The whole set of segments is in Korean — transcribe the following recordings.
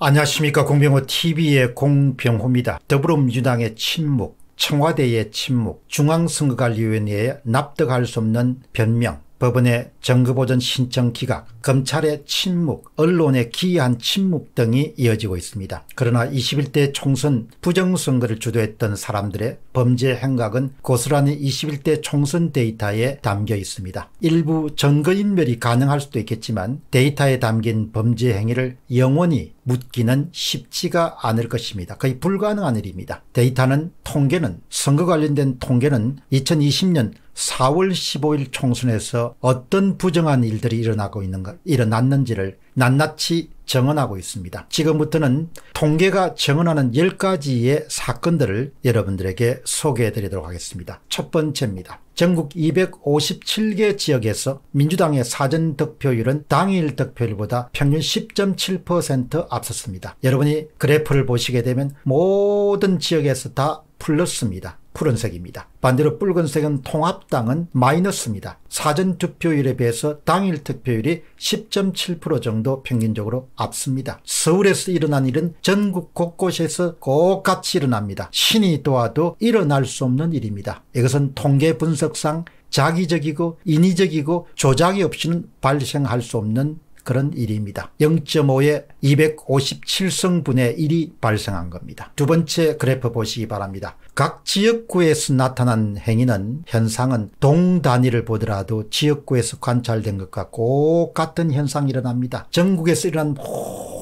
안녕하십니까 공병호TV의 공병호입니다. 더불어민주당의 침묵, 청와대의 침묵, 중앙선거관리위원회의 납득할 수 없는 변명, 법원의 정거보전 신청 기각, 검찰의 침묵, 언론의 기이한 침묵 등이 이어지고 있습니다. 그러나 21대 총선 부정선거를 주도했던 사람들의 범죄 행각은 고스란히 21대 총선 데이터에 담겨 있습니다. 일부 정거인멸이 가능할 수도 있겠지만 데이터에 담긴 범죄 행위를 영원히 묻기는 쉽지가 않을 것입니다. 거의 불가능한 일입니다. 데이터는 통계는 선거 관련된 통계는 2020년 4월 15일 총선에서 어떤 부정한 일들이 일어나고 있는가, 일어났는지를 낱낱이 정언하고 있습니다. 지금부터는 통계가 정언하는 10가지의 사건들을 여러분들에게 소개해 드리도록 하겠습니다. 첫 번째입니다. 전국 257개 지역에서 민주당의 사전 득표율은 당일 득표율보다 평균 10.7% 앞섰습니다. 여러분이 그래프를 보시게 되면 모든 지역에서 다 플러스입니다. 푸른색입니다. 반대로 붉은색은 통합당은 마이너스입니다. 사전투표율에 비해서 당일 투표율이 10.7% 정도 평균적으로 앞섭니다. 서울에서 일어난 일은 전국 곳곳에서 똑같이 일어납니다. 신이 도와도 일어날 수 없는 일입니다. 이것은 통계 분석상 자기적이고 인위적이고 조작이 없이는 발생할 수 없는 그런 일입니다. 0.5에 257성분의 1이 발생한 겁니다. 두 번째 그래프 보시기 바랍니다. 각 지역구에서 나타난 행위는 현상은 동단위를 보더라도 지역구에서 관찰된 것과 꼭 같은 현상이 일어납니다. 전국에서 일어난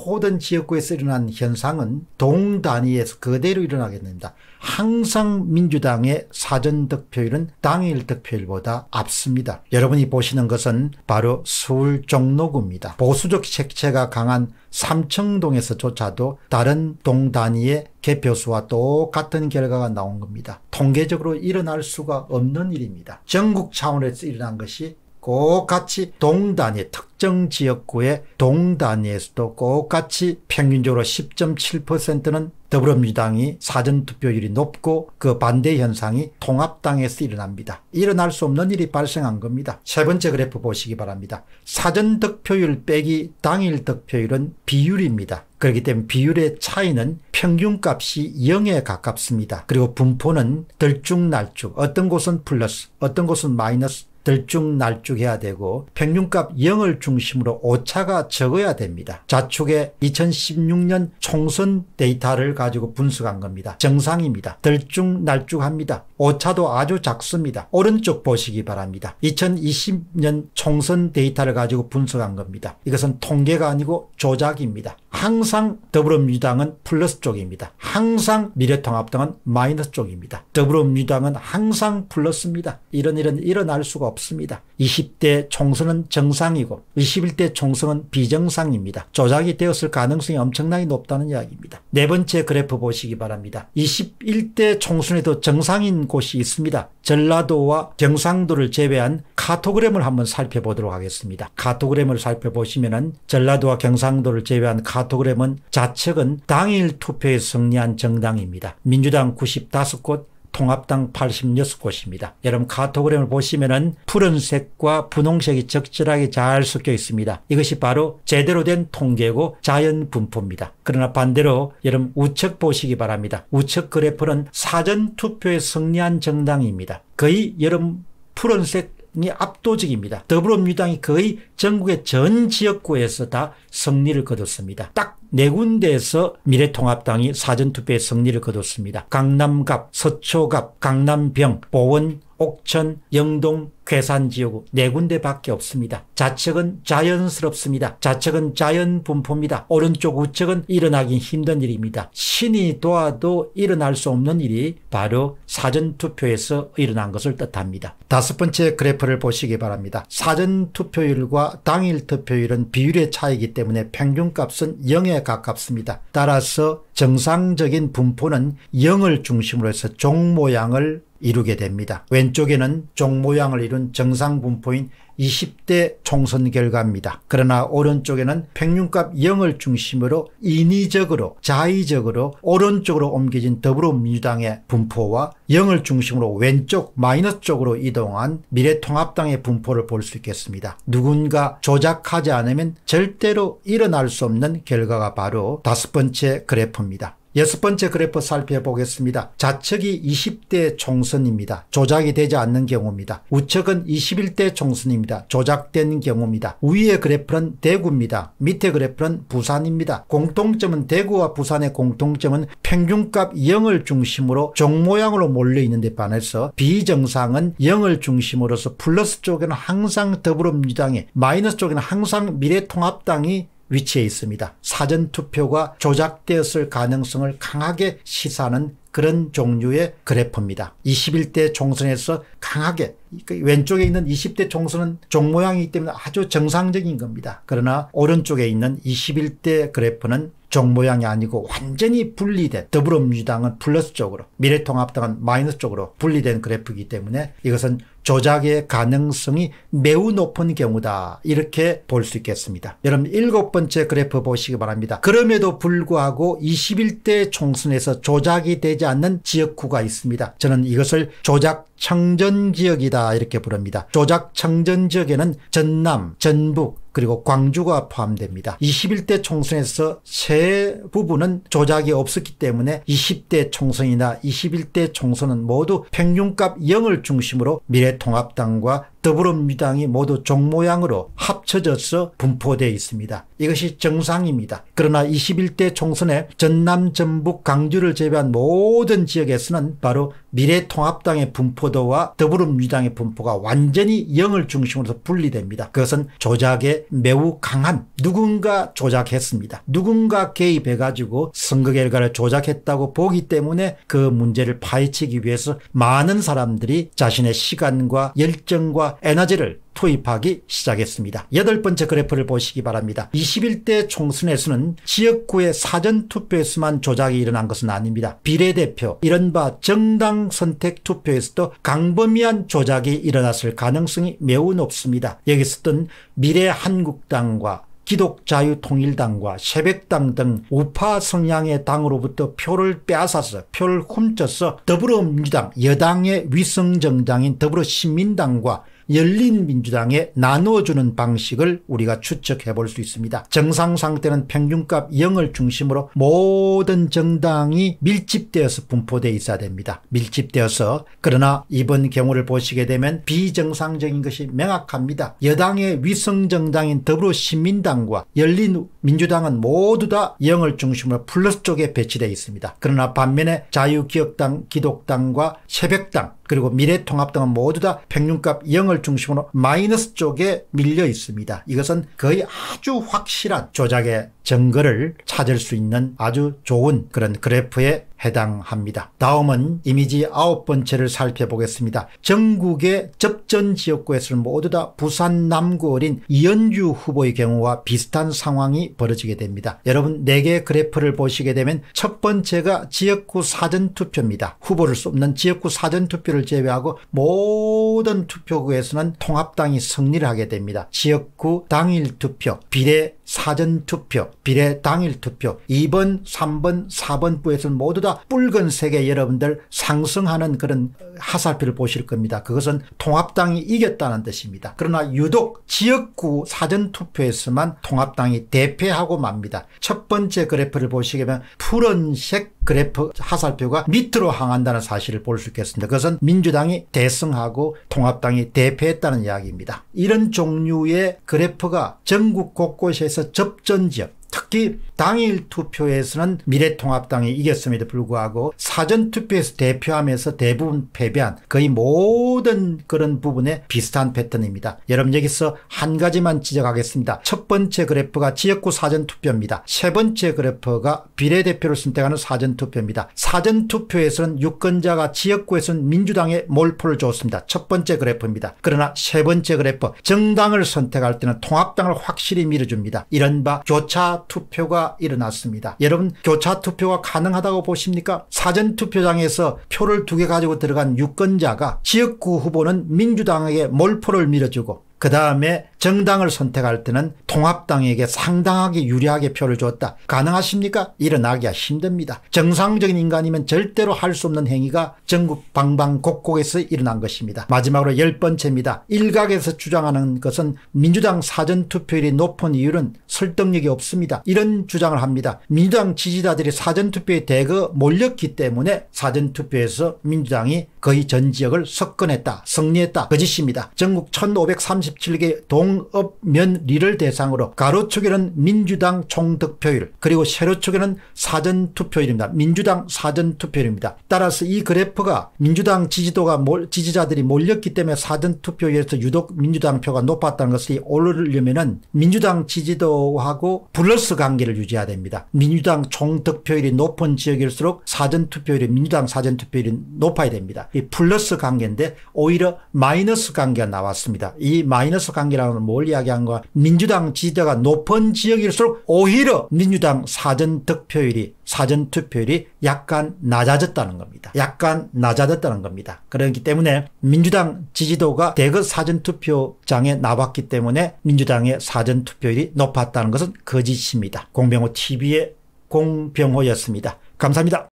모든 지역구에서 일어난 현상은 동 단위에서 그대로 일어나게 됩니다. 항상 민주당의 사전 득표율은 당일 득표율보다 앞습니다. 여러분이 보시는 것은 바로 서울 종로구입니다. 보수적 색채가 강한 삼청동에서조차도 다른 동 단위의 개표수와 똑같은 결과가 나온 겁니다. 통계적으로 일어날 수가 없는 일입니다. 전국 차원에서 일어난 것이 꼭 같이 동단위 특정 지역구의 동단위에서도 꼭 같이 평균적으로 10.7%는 더불어민주당이 사전투표율이 높고 그 반대 현상이 통합당에서 일어납니다. 일어날 수 없는 일이 발생한 겁니다. 세 번째 그래프 보시기 바랍니다. 사전득표율 빼기 당일득표율은 비율입니다. 그렇기 때문에 비율의 차이는 평균값이 0에 가깝습니다. 그리고 분포는 들쭉날쭉 어떤 곳은 플러스 어떤 곳은 마이너스 들쭉날쭉해야 되고 평균값 0을 중심으로 오차가 적어야 됩니다. 자축에 2016년 총선 데이터를 가지고 분석한 겁니다. 정상입니다. 들쭉날쭉합니다. 오차도 아주 작습니다. 오른쪽 보시기 바랍니다. 2020년 총선 데이터를 가지고 분석한 겁니다. 이것은 통계가 아니고 조작입니다. 항상 더불어민주당은 플러스 쪽입니다. 항상 미래통합당은 마이너스 쪽입니다. 더불어민주당은 항상 플러스입니다. 이런 일은 일어날 수가 없습니다. 20대 총선은 정상이고 21대 총선은 비정상입니다. 조작이 되었을 가능성이 엄청나게 높다는 이야기입니다. 네 번째 그래프 보시기 바랍니다. 21대 총선에도 정상인 곳이 있습니다. 전라도와 경상도를 제외한 카토그램을 한번 살펴보도록 하겠습니다. 카토그램을 살펴보시면 은 전라도와 경상도를 제외한 카토 카톡그램은 자측은 당일 투표에 승리한 정당입니다. 민주당 95곳, 통합당 86곳입니다. 여러분 카톡램을 보시면은 푸른색과 분홍색이 적절하게 잘 섞여 있습니다. 이것이 바로 제대로 된 통계고 자연 분포입니다. 그러나 반대로 여러분 우측 보시기 바랍니다. 우측 그래프는 사전 투표에 승리한 정당입니다. 거의 여러분 푸른색 압도적입니다. 더불어민주당이 거의 전국의 전 지역구에서 다 승리를 거뒀습니다. 딱 네 군데에서 미래통합당이 사전투표에 승리를 거뒀습니다. 강남갑, 서초갑, 강남병, 보원, 옥천, 영동, 괴산지역 네 군데밖에 없습니다. 좌측은 자연스럽습니다. 좌측은 자연 분포입니다. 오른쪽 우측은 일어나기 힘든 일입니다. 신이 도와도 일어날 수 없는 일이 바로 사전투표에서 일어난 것을 뜻합니다. 다섯 번째 그래프를 보시기 바랍니다. 사전투표율과 당일투표율은 비율의 차이기 때문에 평균값은 0에 가깝습니다. 따라서 정상적인 분포는 0을 중심으로 해서 종 모양을 이루게 됩니다. 왼쪽에는 종 모양을 이루 이룬 정상 분포인 20대 총선 결과입니다. 그러나 오른쪽에는 평균값 0을 중심으로 인위적으로 자의적으로 오른쪽으로 옮겨진 더불어민주당의 분포와 0을 중심으로 왼쪽 마이너스 쪽으로 이동한 미래통합당의 분포를 볼 수 있겠습니다. 누군가 조작하지 않으면 절대로 일어날 수 없는 결과가 바로 다섯 번째 그래프입니다. 여섯 번째 그래프 살펴보겠습니다. 좌측이 20대 총선입니다. 조작이 되지 않는 경우입니다. 우측은 21대 총선입니다. 조작된 경우입니다. 위의 그래프는 대구입니다. 밑의 그래프는 부산입니다. 공통점은 대구와 부산의 공통점은 평균값 0을 중심으로 종 모양으로 몰려있는 데 반해서 비정상은 0을 중심으로서 플러스 쪽에는 항상 더불어민주당이 마이너스 쪽에는 항상 미래통합당이 위치에 있습니다. 사전투표가 조작되었을 가능성을 강하게 시사하는 그런 종류의 그래프입니다. 21대 총선에서 강하게 그 왼쪽에 있는 20대 총선은 종 모양이기 때문에 아주 정상적인 겁니다. 그러나 오른쪽에 있는 21대 그래프는 종 모양이 아니고 완전히 분리된 더불어민주당은 플러스 쪽으로 미래통합당은 마이너스 쪽으로 분리된 그래프이기 때문에 이것은 조작의 가능성이 매우 높은 경우다. 이렇게 볼 수 있겠습니다. 여러분 일곱 번째 그래프 보시기 바랍니다. 그럼에도 불구하고 21대 총선에서 조작이 되지 않는 지역구가 있습니다. 저는 이것을 조작 청전 지역이다 이렇게 부릅니다. 조작 청전 지역에는 전남, 전북, 그리고 광주가 포함됩니다. 21대 총선에서 세 부분은 조작이 없었기 때문에 20대 총선이나 21대 총선은 모두 평균값 0을 중심으로 미래통합당과 더불어민주당이 모두 종모양으로 합쳐져서 분포되어 있습니다. 이것이 정상입니다. 그러나 21대 총선에 전남, 전북, 강주를 제외한 모든 지역에서는 바로 미래통합당의 분포도와 더불어민주당의 분포가 완전히 0을 중심으로 분리됩니다. 그것은 조작에 매우 강한 누군가 조작했습니다. 누군가 개입해가지고 선거 결과를 조작했다고 보기 때문에 그 문제를 파헤치기 위해서 많은 사람들이 자신의 시간과 열정과 에너지를 투입하기 시작했습니다. 여덟 번째 그래프를 보시기 바랍니다. 21대 총선에서는 지역구의 사전투표에서만 조작이 일어난 것은 아닙니다. 비례대표, 이른바 정당 선택 투표에서도 강범위한 조작이 일어났을 가능성이 매우 높습니다. 여기서 든 미래한국당과 기독자유통일당과 새벽당 등 우파 성향의 당으로부터 표를 빼앗아서 표를 훔쳐서 더불어민주당 여당의 위성정당인 더불어시민당과 열린민주당에 나눠주는 방식을 우리가 추측해 볼 수 있습니다. 정상상 태는 평균값 0을 중심으로 모든 정당이 밀집되어서 분포돼 있어야 됩니다. 밀집되어서 그러나 이번 경우를 보시게 되면 비정상적인 것이 명확합니다. 여당의 위성정당인 더불어시민당과 열린민주당은 모두 다 0을 중심으로 플러스 쪽에 배치되어 있습니다. 그러나 반면에 자유기업당 기독당과 새벽당 그리고 미래통합 당은 모두 다 평균값 0을 중심으로 마이너스 쪽에 밀려 있습니다. 이것은 거의 아주 확실한 조작의 증거를 찾을 수 있는 아주 좋은 그런 그래프에 해당합니다. 다음은 이미지 아홉 번째를 살펴보겠습니다. 전국의 접전 지역구에서는 모두 다 부산 남구 어린 이현주 후보의 경우와 비슷한 상황이 벌어지게 됩니다. 여러분 4개의 그래프를 보시게 되면 첫 번째가 지역구 사전투표입니다. 후보를 쏟는 지역구 사전투표를 제외하고 모든 투표구에서는 통합당이 승리를 하게 됩니다. 지역구 당일투표, 비례 사전투표, 비례 당일 투표 2번, 3번, 4번 부에서는 모두 다 붉은색의 여러분들 상승하는 그런 하살표를 보실 겁니다. 그것은 통합당이 이겼다는 뜻입니다. 그러나 유독 지역구 사전투표에서만 통합당이 대패하고 맙니다. 첫 번째 그래프를 보시게 되면 푸른색 그래프 하살표가 밑으로 항한다는 사실을 볼 수 있겠습니다. 그것은 민주당이 대승하고 통합당이 대패했다는 이야기입니다. 이런 종류의 그래프가 전국 곳곳에서 접전지역 특히 당일 투표에서는 미래통합당이 이겼음에도 불구하고 사전투표에서 대표하면서 대부분 패배한 거의 모든 그런 부분에 비슷한 패턴입니다. 여러분 여기서 한 가지만 지적하겠습니다. 첫 번째 그래프가 지역구 사전투표입니다. 세 번째 그래프가 비례대표를 선택하는 사전투표입니다. 사전투표에서는 유권자가 지역구에서는 민주당에 몰표를 줬습니다. 첫 번째 그래프입니다. 그러나 세 번째 그래프 정당을 선택할 때는 통합당을 확실히 밀어줍니다. 이른바 교차 투표가 일어났습니다. 여러분 교차 투표가 가능하다고 보십니까? 사전 투표장에서 표를 두 개 가지고 들어간 유권자가 지역구 후보는 민주당에게 몰표를 밀어주고 그 다음에 정당을 선택할 때는 통합당에게 상당하게 유리하게 표를 줬다. 가능하십니까? 일어나기가 힘듭니다. 정상적인 인간이면 절대로 할 수 없는 행위가 전국 방방곡곡에서 일어난 것입니다. 마지막으로 열 번째입니다. 일각에서 주장하는 것은 민주당 사전투표율이 높은 이유는 설득력이 없습니다. 이런 주장을 합니다. 민주당 지지자들이 사전투표에 대거 몰렸기 때문에 사전투표에서 민주당이 거의 전 지역을 석권했다. 승리했다. 거짓입니다. 전국 1537개 동 농업면리를 대상으로 가로축에는 민주당 총득표율 그리고 세로축에는 사전투표율입니다. 민주당 사전투표율입니다. 따라서 이 그래프가 민주당 지지도가 몰, 지지자들이 몰렸기 때문에 사전투표율에서 유독 민주당 표가 높았다는 것을 오르려면 은 민주당 지지도하고 플러스 관계를 유지해야 됩니다. 민주당 총득표율이 높은 지역일수록 사전투표율이 민주당 사전투표율이 높아야 됩니다. 이 플러스 관계인데 오히려 마이너스 관계가 나왔습니다. 이 마이너스 관계라는 사람을 뭘 이야기한 거야. 민주당 지지자가 높은 지역일수록 오히려 민주당 사전 득표율이 사전 투표율이 약간 낮아졌다는 겁니다. 약간 낮아졌다는 겁니다. 그렇기 때문에 민주당 지지도가 대거 사전 투표장에 나왔기 때문에 민주당의 사전 투표율이 높았다는 것은 거짓입니다. 공병호 TV의 공병호였습니다. 감사합니다.